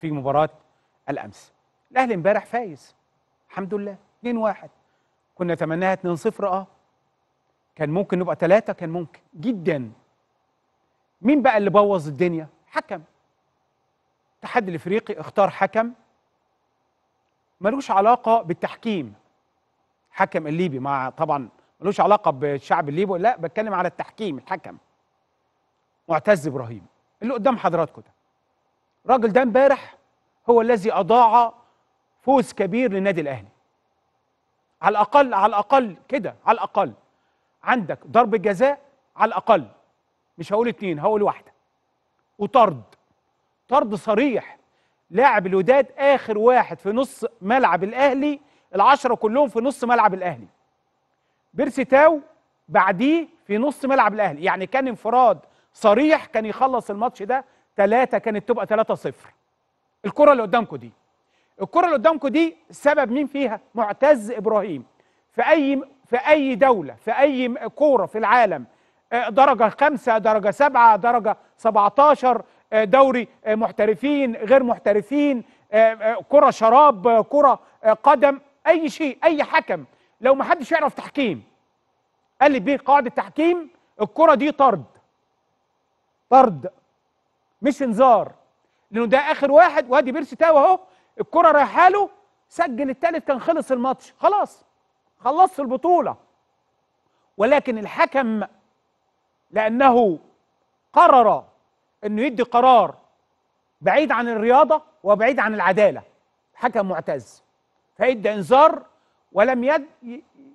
في مباراة الأمس الأهلي امبارح فايز الحمد لله 2-1 كنا تمناها 2-0 اه كان ممكن نبقى 3 كان ممكن جدا مين بقى اللي بوظ الدنيا؟ حكم الاتحاد الافريقي اختار حكم ملوش علاقة بالتحكيم حكم الليبي مع طبعا ملوش علاقة بالشعب الليبي لا بتكلم على التحكيم الحكم معتز ابراهيم اللي قدام حضراتكم ده الراجل ده امبارح هو الذي اضاع فوز كبير للنادي الاهلي على الاقل على الاقل كده على الاقل عندك ضرب جزاء على الاقل مش هقول اتنين هقول واحده وطرد طرد صريح لاعب الوداد اخر واحد في نص ملعب الاهلي العشرة كلهم في نص ملعب الاهلي بيرسي تاو بعديه في نص ملعب الاهلي يعني كان انفراد صريح كان يخلص الماتش ده ثلاثة كانت تبقى 3 صفر الكرة اللي قدامكم دي الكرة اللي قدامكم دي سبب مين فيها؟ معتز إبراهيم في أي في أي دولة في أي كورة في العالم آه، درجة خمسة درجة سبعة درجة 17 آه، دوري آه، محترفين غير محترفين كرة شراب كرة قدم أي شيء أي حكم لو ما حدش يعرف تحكيم قال لي بيه قاعدة تحكيم الكرة دي طرد طرد مش انذار لانه ده اخر واحد وادي بيرسي تاو اهو الكره رايحه له سجل الثالث كان خلص الماتش خلاص خلصت البطوله ولكن الحكم لانه قرر انه يدي قرار بعيد عن الرياضه وبعيد عن العداله حكم معتز فادى انذار ولم يد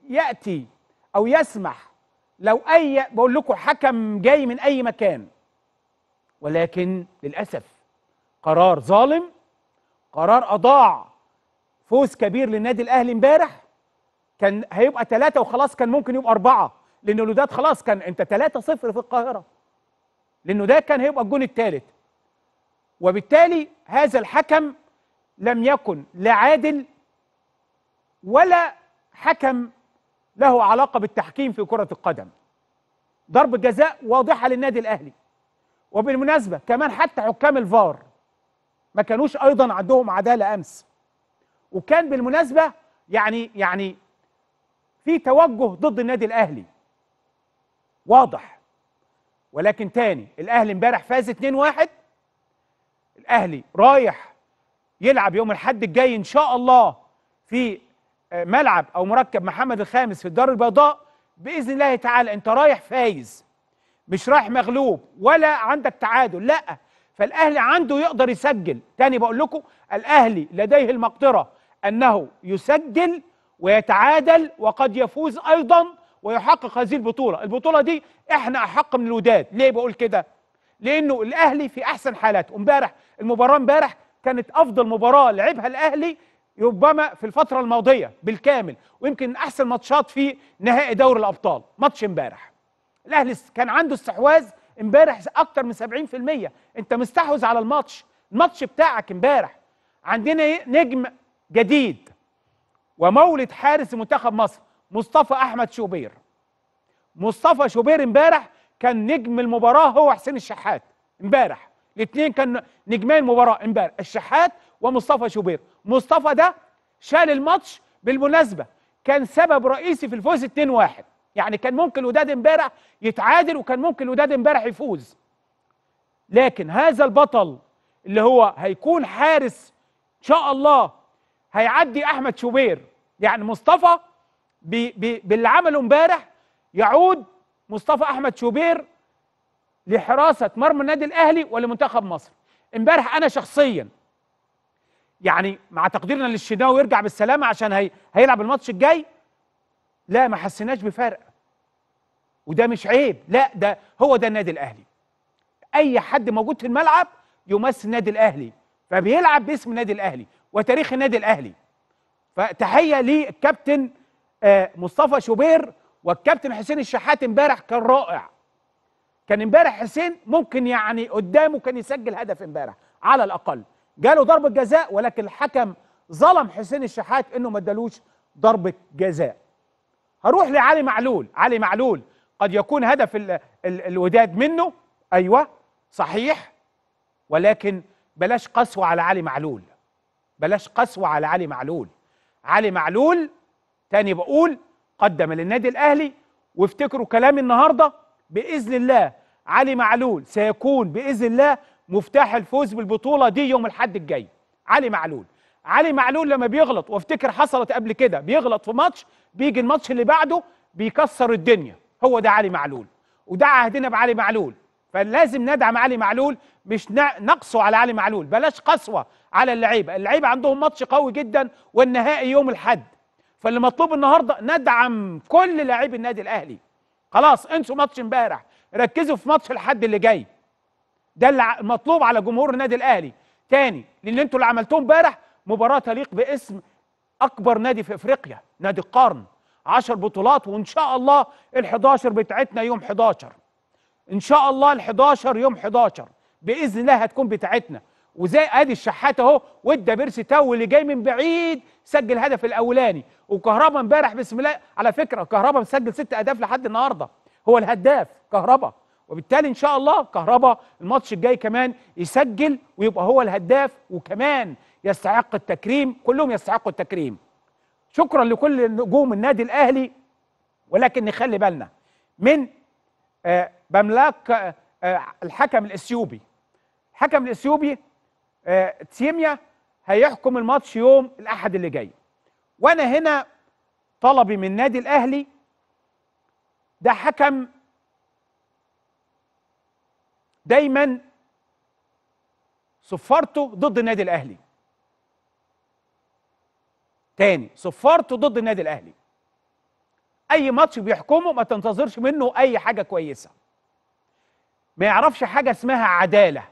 ياتي او يسمح لو اي بقول لكم حكم جاي من اي مكان ولكن للأسف قرار ظالم قرار أضاع فوز كبير للنادي الأهلي امبارح كان هيبقى ثلاثة وخلاص كان ممكن يبقى أربعة لأن الوداد خلاص كان أنت ثلاثة صفر في القاهرة لأنه ده كان هيبقى الجون الثالث وبالتالي هذا الحكم لم يكن لا عادل ولا حكم له علاقة بالتحكيم في كرة القدم ضربة جزاء واضحة للنادي الأهلي وبالمناسبة كمان حتى حكام الفار ما كانوش أيضا عندهم عدالة أمس وكان بالمناسبة يعني يعني في توجه ضد النادي الأهلي واضح ولكن تاني الأهلي امبارح فاز 2-1 الأهلي رايح يلعب يوم الحد الجاي إن شاء الله في آه، ملعب أو مركب محمد الخامس في الدار البيضاء بإذن الله تعالى أنت رايح فايز مش رايح مغلوب ولا عندك تعادل لا فالاهلي عنده يقدر يسجل تاني بقول لكم الاهلي لديه المقدره انه يسجل ويتعادل وقد يفوز ايضا ويحقق هذه البطوله البطوله دي احنا احق من الوداد ليه بقول كده لانه الاهلي في احسن حالاته امبارح المباراه امبارح كانت افضل مباراه لعبها الاهلي ربما في الفتره الماضيه بالكامل ويمكن احسن ماتشات في نهائي دوري الابطال ماتش امبارح الاهلي كان عنده استحواذ امبارح اكتر من 70% انت مستحوذ على الماتش الماتش بتاعك امبارح عندنا إيه؟ نجم جديد ومولد حارس منتخب مصر مصطفى احمد شوبير مصطفى شوبير امبارح كان نجم المباراه هو حسين الشحات امبارح الاثنين كان نجمين المباراه امبارح الشحات ومصطفى شوبير مصطفى ده شال الماتش بالمناسبه كان سبب رئيسي في الفوز 2-1 يعني كان ممكن الوداد امبارح يتعادل وكان ممكن الوداد امبارح يفوز لكن هذا البطل اللي هو هيكون حارس ان شاء الله هيعدي احمد شوبير يعني مصطفى بي بي باللي عمله امبارح يعود مصطفى احمد شوبير لحراسه مرمى النادي الاهلي ولمنتخب مصر امبارح انا شخصيا يعني مع تقديرنا للشناوي يرجع بالسلامه عشان هي هيلعب الماتش الجاي لا ما حسيناش بفرق وده مش عيب لا ده هو ده النادي الاهلي اي حد موجود في الملعب يمثل النادي الاهلي فبيلعب باسم النادي الاهلي وتاريخ النادي الاهلي فتحيه للكابتن آه، مصطفى شوبير والكابتن حسين الشحات امبارح كان رائع كان امبارح حسين ممكن يعني قدامه كان يسجل هدف امبارح على الاقل جاله ضربه جزاء ولكن الحكم ظلم حسين الشحات انه ما ادالوش ضربه جزاء هروح لعلي معلول علي معلول قد يكون هدف الـ الـ الوداد منه ايوه صحيح ولكن بلاش قسوه على علي معلول بلاش قسوه على علي معلول علي معلول تاني بقول قدم للنادي الاهلي وافتكروا كلامي النهارده باذن الله علي معلول سيكون باذن الله مفتاح الفوز بالبطوله دي يوم الاحد الجاي علي معلول علي معلول لما بيغلط وافتكر حصلت قبل كده بيغلط في ماتش بيجي الماتش اللي بعده بيكسر الدنيا هو ده علي معلول وده عهدنا بعلي معلول فلازم ندعم علي معلول مش نقصوا على علي معلول بلاش قسوه على اللعيبه اللعيبه عندهم ماتش قوي جدا والنهائي يوم الاحد فاللي مطلوب النهارده ندعم كل لعيب النادي الاهلي خلاص انسوا ماتش امبارح ركزوا في ماتش الحد اللي جاي ده اللي مطلوب على جمهور النادي الاهلي تاني لان انتوا اللي عملتوه امبارح مباراه تليق باسم اكبر نادي في افريقيا نادي القرن 10 بطولات وان شاء الله ال11 بتاعتنا يوم 11 ان شاء الله ال11 يوم 11 باذن الله هتكون بتاعتنا وزي ادي الشحات اهو وادى بيرسي تاو اللي جاي من بعيد سجل هدف الاولاني وكهربا امبارح بسم الله على فكره كهربا مسجل ست اهداف لحد النهارده هو الهداف كهربا وبالتالي ان شاء الله كهربا الماتش الجاي كمان يسجل ويبقى هو الهداف وكمان يستحق التكريم كلهم يستحقوا التكريم شكرا لكل نجوم النادي الاهلي ولكن نخلي بالنا من آه، بملاك آه، آه، الحكم الاثيوبي الحكم الاثيوبي تسيميا هيحكم الماتش يوم الاحد اللي جاي وانا هنا طلبي من النادي الاهلي ده حكم دايما صفارته ضد النادي الاهلي تاني صفارته ضد النادي الاهلي اي ماتش بيحكمه ما تنتظرش منه اي حاجه كويسه ما يعرفش حاجه اسمها عداله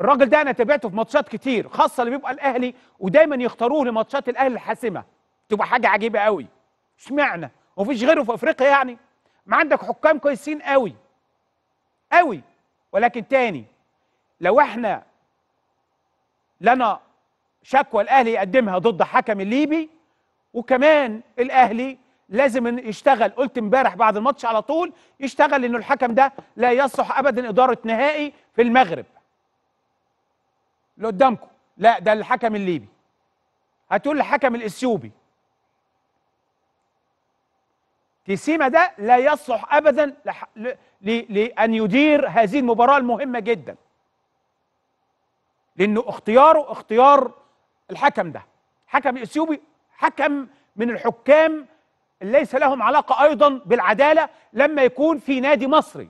الراجل ده انا تابعته في ماتشات كتير خاصه اللي بيبقى الاهلي ودايما يختاروه لماتشات الاهلي الحاسمه تبقى حاجه عجيبه قوي اشمعنى مفيش غيره في افريقيا يعني ما عندك حكام كويسين قوي قوي ولكن تاني لو احنا لنا شكوى الاهلي يقدمها ضد حكم الليبي وكمان الاهلي لازم يشتغل قلت امبارح بعد الماتش على طول يشتغل انه الحكم ده لا يصلح ابدا اداره نهائي في المغرب اللي قدامكم لا ده الحكم الليبي هتقول الحكم الاثيوبي كيسيما ده لا يصلح ابدا لح... ل... ل... لان يدير هذه المباراه المهمه جدا لانه اختياره اختيار الحكم ده حكم اثيوبي حكم من الحكام ليس لهم علاقه ايضا بالعداله لما يكون في نادي مصري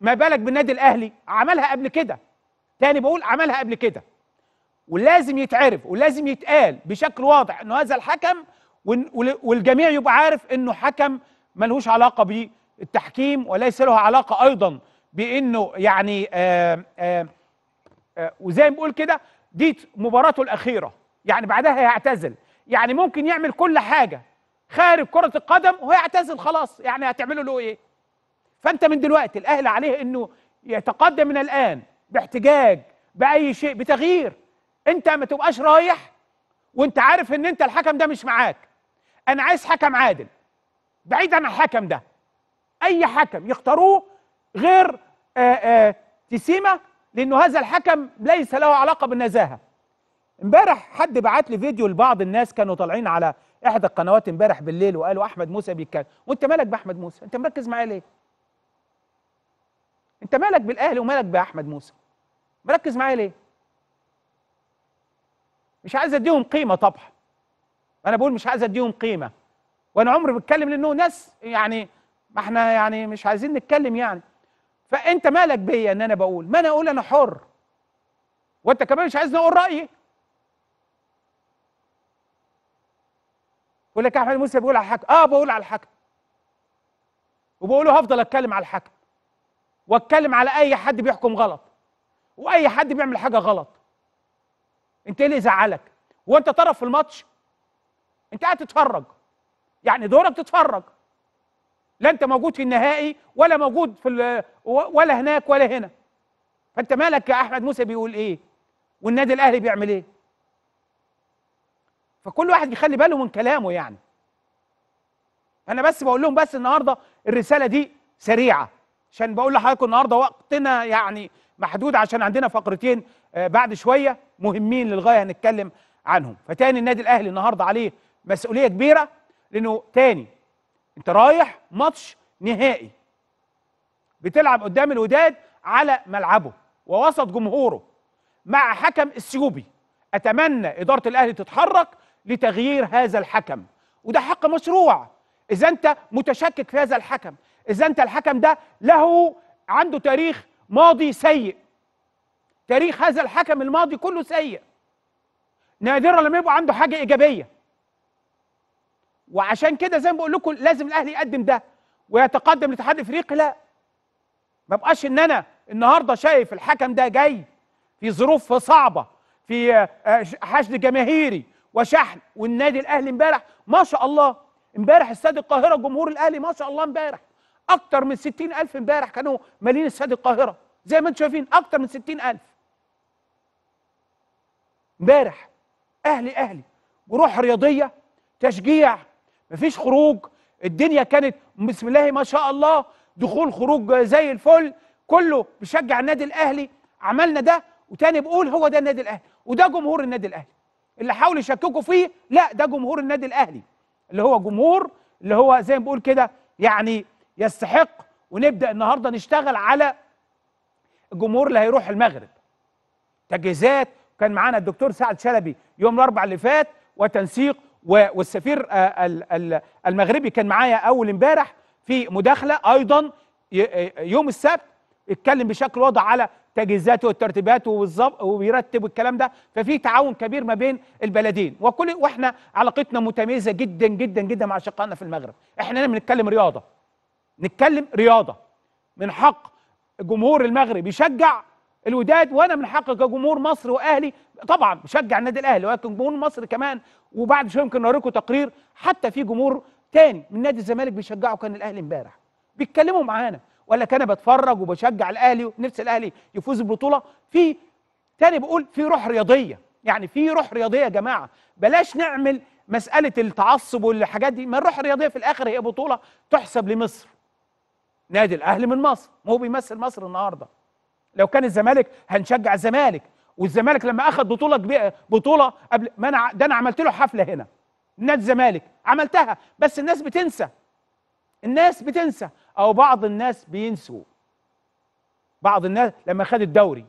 ما بالك بالنادي الاهلي عملها قبل كده تاني بقول عملها قبل كده ولازم يتعرف ولازم يتقال بشكل واضح انه هذا الحكم والجميع يبقى عارف انه حكم ملهوش علاقه بالتحكيم وليس له علاقه ايضا بانه يعني آآ آه، آآ آه، آه، وزي ما بقول كده دي مباراته الاخيره يعني بعدها هيعتزل يعني ممكن يعمل كل حاجه خارج كره القدم وهيعتزل خلاص يعني هتعمله له ايه فانت من دلوقتي الاهل عليه انه يتقدم من الان باحتجاج باي شيء بتغيير انت ما تبقاش رايح وانت عارف ان انت الحكم ده مش معاك انا عايز حكم عادل بعيد عن الحكم ده اي حكم يختاروه غير آآ آه، آآ آه، تسيما لانه هذا الحكم ليس له علاقه بالنزاهه امبارح حد بعت لي فيديو لبعض الناس كانوا طالعين على احدى القنوات امبارح بالليل وقالوا احمد موسى بيتكلم وانت مالك باحمد موسى انت مركز معايا ليه انت مالك بالاهلي ومالك باحمد موسى مركز معايا ليه مش عايز اديهم قيمه طبعا انا بقول مش عايز اديهم قيمه وانا عمري بتكلم لانه ناس يعني ما احنا يعني مش عايزين نتكلم يعني فانت مالك بيا ان انا بقول ما انا اقول انا حر وانت كمان مش عايزني اقول رايي يقول لك احمد موسى بيقول على الحكم اه بقول على الحكم وبقوله هفضل اتكلم على الحكم واتكلم على اي حد بيحكم غلط واي حد بيعمل حاجه غلط انت ايه اللي يزعلك وانت طرف في الماتش انت قاعد تتفرج يعني دورك تتفرج لا انت موجود في النهائي ولا موجود في ولا هناك ولا هنا فانت مالك يا احمد موسى بيقول ايه والنادي الاهلي بيعمل ايه فكل واحد بيخلي باله من كلامه يعني انا بس بقول لهم بس النهارده الرساله دي سريعه عشان بقول لحضراتكم النهارده وقتنا يعني محدود عشان عندنا فقرتين آه، بعد شويه مهمين للغايه هنتكلم عنهم فتاني النادي الاهلي النهارده عليه مسؤوليه كبيره لانه تاني انت رايح ماتش نهائي بتلعب قدام الوداد على ملعبه ووسط جمهوره مع حكم اثيوبي اتمنى اداره الاهلي تتحرك لتغيير هذا الحكم وده حق مشروع اذا انت متشكك في هذا الحكم اذا انت الحكم ده له عنده تاريخ ماضي سيء تاريخ هذا الحكم الماضي كله سيء نادرا لما يبقى عنده حاجه ايجابيه وعشان كده زي ما بقول لكم لازم الاهلي يقدم ده ويتقدم لاتحاد الافريقي لا ما بقاش ان انا النهارده شايف الحكم ده جاي في ظروف صعبه في آه، حشد جماهيري وشحن والنادي الاهلي امبارح ما شاء الله امبارح استاد القاهره جمهور الاهلي ما شاء الله امبارح اكتر من 60000 امبارح كانوا مالين استاد القاهره زي ما انتم شايفين اكتر من 60000 امبارح اهلي اهلي وروح رياضيه تشجيع مفيش خروج الدنيا كانت بسم الله ما شاء الله دخول خروج زي الفل كله بيشجع النادي الاهلي عملنا ده وتاني بقول هو ده النادي الاهلي وده جمهور النادي الاهلي اللي حاولوا يشككوا فيه لا ده جمهور النادي الاهلي اللي هو جمهور اللي هو زي ما بقول كده يعني يستحق ونبدا النهارده نشتغل على الجمهور اللي هيروح المغرب تجهيزات كان معانا الدكتور سعد شلبي يوم الاربعاء اللي فات وتنسيق والسفير آه، المغربي كان معايا اول امبارح في مداخله ايضا آه، يوم السبت اتكلم بشكل واضح على تجهيزاته والترتيبات وبالظبط وبيرتب والكلام ده ففي تعاون كبير ما بين البلدين وكل واحنا علاقتنا متميزه جدا جدا جدا مع اشقائنا في المغرب احنا هنا بنتكلم رياضه نتكلم رياضه من حق جمهور المغرب يشجع الوداد وانا من حقي كجمهور مصر واهلي طبعا بشجع النادي الاهلي ولكن جمهور مصر كمان وبعد شويه يمكن نوريكم تقرير حتى في جمهور تاني من نادي الزمالك بيشجعوا كان الاهلي امبارح بيتكلموا معانا ولا كان بتفرج وبشجع الاهلي ونفس الاهلي يفوز ببطوله في تاني بقول في روح رياضيه يعني في روح رياضيه يا جماعه بلاش نعمل مساله التعصب والحاجات دي ما الروح الرياضيه في الاخر هي بطوله تحسب لمصر نادي الاهلي من مصر هو بيمثل مصر النهارده لو كان الزمالك هنشجع الزمالك والزمالك لما اخذ بطوله كبيره بطوله قبل ما انا ده انا عملت له حفله هنا نادي الزمالك عملتها بس الناس بتنسى الناس بتنسى او بعض الناس بينسوا بعض الناس لما خد الدوري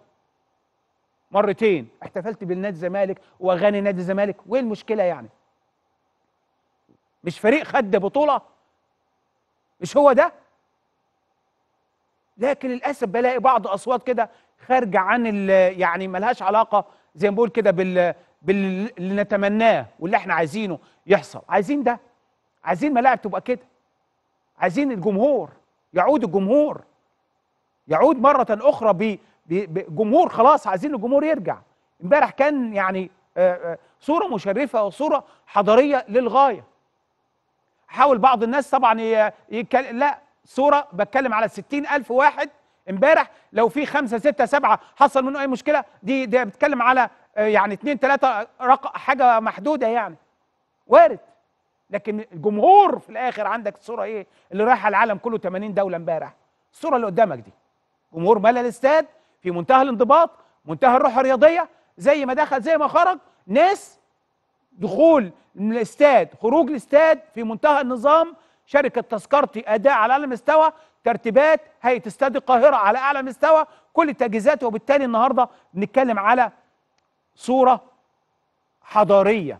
مرتين احتفلت بالنادي الزمالك واغاني نادي الزمالك وين المشكله يعني مش فريق خد بطوله مش هو ده لكن للاسف بلاقي بعض اصوات كده خارجه عن يعني ملهاش علاقه زي ما بقول كده بال باللي نتمناه واللي احنا عايزينه يحصل عايزين ده عايزين ملاعب تبقى كده عايزين الجمهور يعود الجمهور يعود مره اخرى بجمهور خلاص عايزين الجمهور يرجع امبارح كان يعني آه، آه، صوره مشرفه وصوره حضاريه للغايه حاول بعض الناس طبعا يتكلم لا صورة بتكلم على 60000 واحد امبارح لو في خمسة ستة سبعة حصل منه أي مشكلة دي ده بتكلم على آه، يعني اتنين تلاتة رق حاجة محدودة يعني وارد لكن الجمهور في الآخر عندك الصورة إيه اللي رايحة العالم كله 80 دولة امبارح الصورة اللي قدامك دي جمهور ملى الاستاد في منتهى الانضباط منتهى الروح الرياضية زي ما دخل زي ما خرج ناس دخول من الاستاد خروج الاستاد في منتهى النظام شركه تذكرتي اداء على اعلى مستوى ترتيبات هيئه استاد القاهره على اعلى مستوى كل التجهيزات وبالتالي النهارده بنتكلم على صوره حضاريه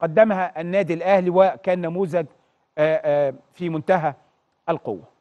قدمها النادي الاهلي وكان نموذج آه، آه، في منتهى القوه